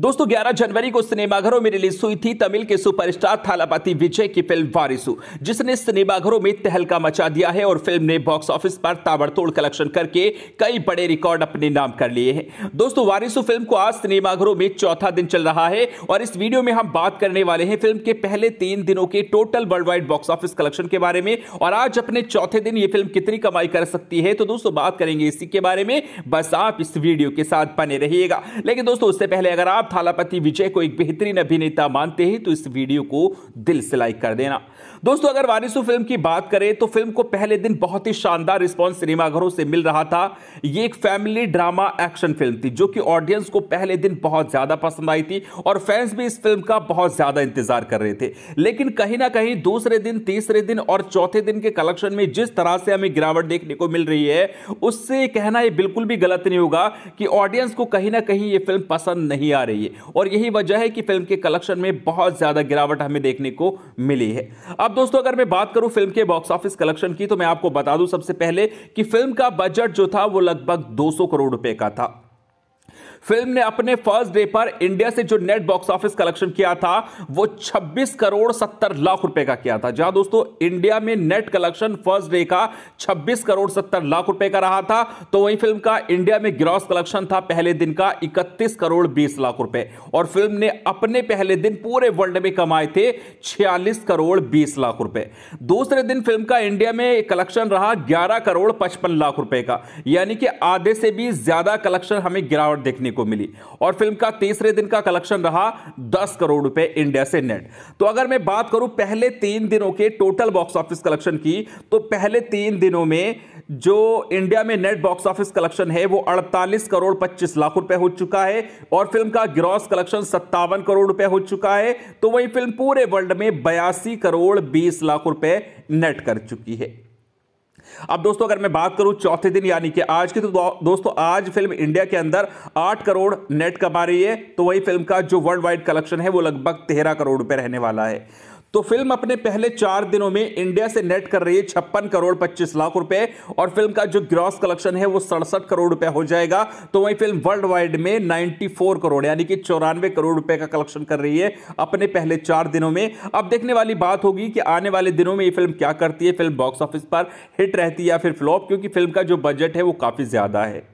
दोस्तों 11 जनवरी को सिनेमाघरों में रिलीज हुई थी तमिल के सुपरस्टार थालापति विजय की फिल्म वारिसू जिसने सिनेमाघरों में तहलका मचा दिया है और फिल्म ने बॉक्स ऑफिस पर ताबड़तोड़ कलेक्शन करके कई बड़े रिकॉर्ड अपने नाम कर लिए हैं दोस्तों वारिसू फिल्म को आज सिनेमाघरों में चौथा दिन चल रहा है और इस वीडियो में हम बात करने वाले हैं फिल्म के पहले तीन दिनों के total worldwide box office collection के बारे में और आज अपने चौथे दिन ये फिल्म कितनी कमाई कर सकती है तो दोस्तों बात करेंगे इसी के बारे में बस आप इस वीडियो के साथ बने रहिएगा लेकिन दोस्तों उससे पहले अगर आप आप थालापति विजय को एक बेहतरीन अभिनेता मानते हैं तो इस वीडियो को दिल से लाइक कर देना दोस्तों अगर वारिसु फिल्म की बात करें तो फिल्म को पहले दिन बहुत ही शानदार रिस्पॉन्स सिनेमाघरों से मिल रहा था ये एक फैमिली ड्रामा एक्शन फिल्म थी जो कि ऑडियंस को पहले दिन बहुत ज्यादा पसंद आई थी और फैंस भी इस फिल्म का बहुत ज्यादा इंतजार कर रहे थे लेकिन कहीं ना कहीं दूसरे दिन तीसरे दिन और चौथे दिन के कलेक्शन में जिस तरह से हमें गिरावट देखने को मिल रही है उससे कहना यह बिल्कुल भी गलत नहीं होगा कि ऑडियंस को कहीं ना कहीं ये फिल्म पसंद नहीं आ रही रही है और यही वजह है कि फिल्म के कलेक्शन में बहुत ज़्यादा गिरावट हमें देखने को मिली है अब दोस्तों अगर मैं बात करूं फिल्म के बॉक्स ऑफिस कलेक्शन की तो मैं आपको बता दूं सबसे पहले कि फिल्म का बजट जो था वो लगभग 200 करोड़ रुपए का था फिल्म ने अपने फर्स्ट डे पर इंडिया से जो नेट बॉक्स ऑफिस कलेक्शन किया था वो 26 करोड़ 70 लाख रुपए का किया था जहां दोस्तों इंडिया में नेट कलेक्शन फर्स्ट डे का 26 करोड़ 70 लाख रुपए का रहा था तो वही फिल्म का इंडिया में ग्रॉस कलेक्शन था पहले दिन का इकतीस करोड़ बीस लाख रुपए और फिल्म ने अपने पहले दिन पूरे वर्ल्ड में कमाए थे छियालीस करोड़ बीस लाख रुपए दूसरे दिन फिल्म का इंडिया में कलेक्शन रहा ग्यारह करोड़ पचपन लाख रुपए का यानी कि आधे से भी ज्यादा कलेक्शन हमें गिरावट देखने को मिली और फिल्म का तीसरे दिन का कलेक्शन रहा दस करोड़ रुपए इंडिया से नेट तो अगर मैं बात करूं पहले तीन दिनों के टोटल बॉक्स ऑफिस कलेक्शन की तो पहले तीन दिनों में जो इंडिया में नेट बॉक्स ऑफिस कलेक्शन है वो 48 करोड़ 25 लाख रुपए हो चुका है और फिल्म का ग्रॉस कलेक्शन सत्तावन करोड़ रुपए हो चुका है तो वही फिल्म पूरे वर्ल्ड में बयासी करोड़ बीस लाख रुपए नेट कर चुकी है अब दोस्तों अगर मैं बात करूं चौथे दिन यानी कि आज की तो दोस्तों आज फिल्म इंडिया के अंदर आठ करोड़ नेट कमा रही है तो वही फिल्म का जो वर्ल्ड वाइड कलेक्शन है वो लगभग तेरह करोड़ रुपए रहने वाला है तो फिल्म अपने पहले चार दिनों में इंडिया से नेट कर रही है छप्पन करोड़ पच्चीस लाख रुपए और फिल्म का जो ग्रॉस कलेक्शन है वो सड़सठ करोड़ रुपए हो जाएगा तो वही फिल्म वर्ल्ड वाइड में फोर करोड़ यानी कि चौरानवे करोड़ रुपए का कलेक्शन कर रही है अपने पहले चार दिनों में अब देखने वाली बात होगी कि आने वाले दिनों में ये फिल्म क्या करती है फिल्म बॉक्स ऑफिस पर हिट रहती है या फिर फ्लॉप क्योंकि फिल्म का जो बजट है वो काफी ज्यादा है